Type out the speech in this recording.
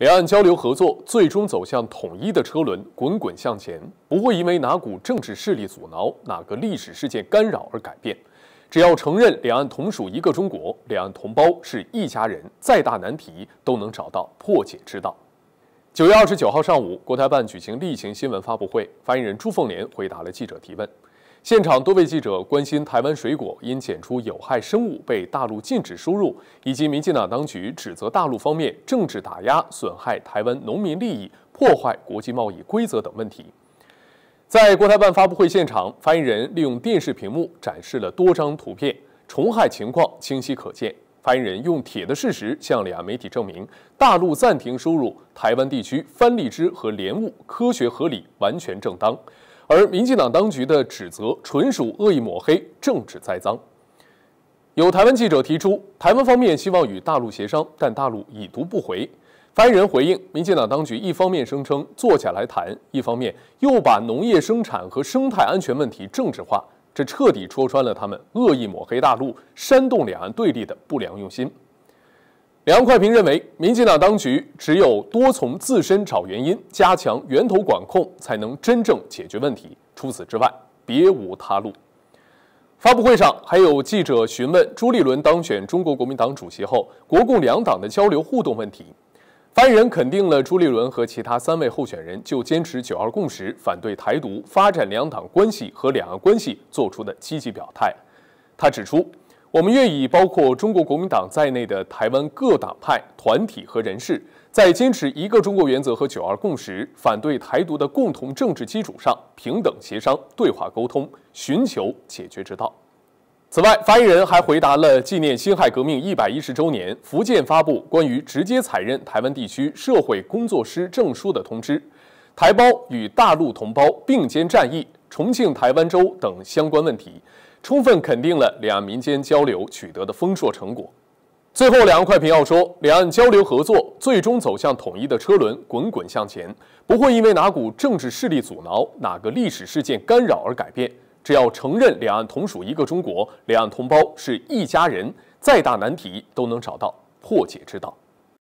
两岸交流合作最终走向统一的车轮滚滚向前，不会因为哪股政治势力阻挠、哪个历史事件干扰而改变。只要承认两岸同属一个中国，两岸同胞是一家人，再大难题都能找到破解之道。九月二十九号上午，国台办举行例行新闻发布会，发言人朱凤莲回答了记者提问。现场多位记者关心台湾水果因检出有害生物被大陆禁止输入，以及民进党当局指责大陆方面政治打压、损害台湾农民利益、破坏国际贸易规则等问题。在国台办发布会现场，发言人利用电视屏幕展示了多张图片，虫害情况清晰可见。发言人用铁的事实向两岸媒体证明，大陆暂停输入台湾地区番荔枝和莲雾，科学合理，完全正当。而民进党当局的指责纯属恶意抹黑、政治栽赃。有台湾记者提出，台湾方面希望与大陆协商，但大陆已读不回。发言人回应，民进党当局一方面声称坐下来谈，一方面又把农业生产和生态安全问题政治化，这彻底戳穿了他们恶意抹黑大陆、煽动两岸对立的不良用心。梁快平认为，民进党当局只有多从自身找原因，加强源头管控，才能真正解决问题。除此之外，别无他路。发布会上，还有记者询问朱立伦当选中国国民党主席后，国共两党的交流互动问题。发言人肯定了朱立伦和其他三位候选人就坚持“九二共识”、反对台独、发展两党关系和两岸关系做出的积极表态。他指出。我们愿意，包括中国国民党在内的台湾各党派、团体和人士，在坚持一个中国原则和九二共识、反对台独的共同政治基础上，平等协商、对话沟通，寻求解决之道。此外，发言人还回答了纪念辛亥革命一百一十周年、福建发布关于直接采认台湾地区社会工作师证书的通知、台胞与大陆同胞并肩战役、重庆台湾州等相关问题。充分肯定了两岸民间交流取得的丰硕成果。最后，两岸快评要说，两岸交流合作最终走向统一的车轮滚滚向前，不会因为哪股政治势力阻挠、哪个历史事件干扰而改变。只要承认两岸同属一个中国，两岸同胞是一家人，再大难题都能找到破解之道。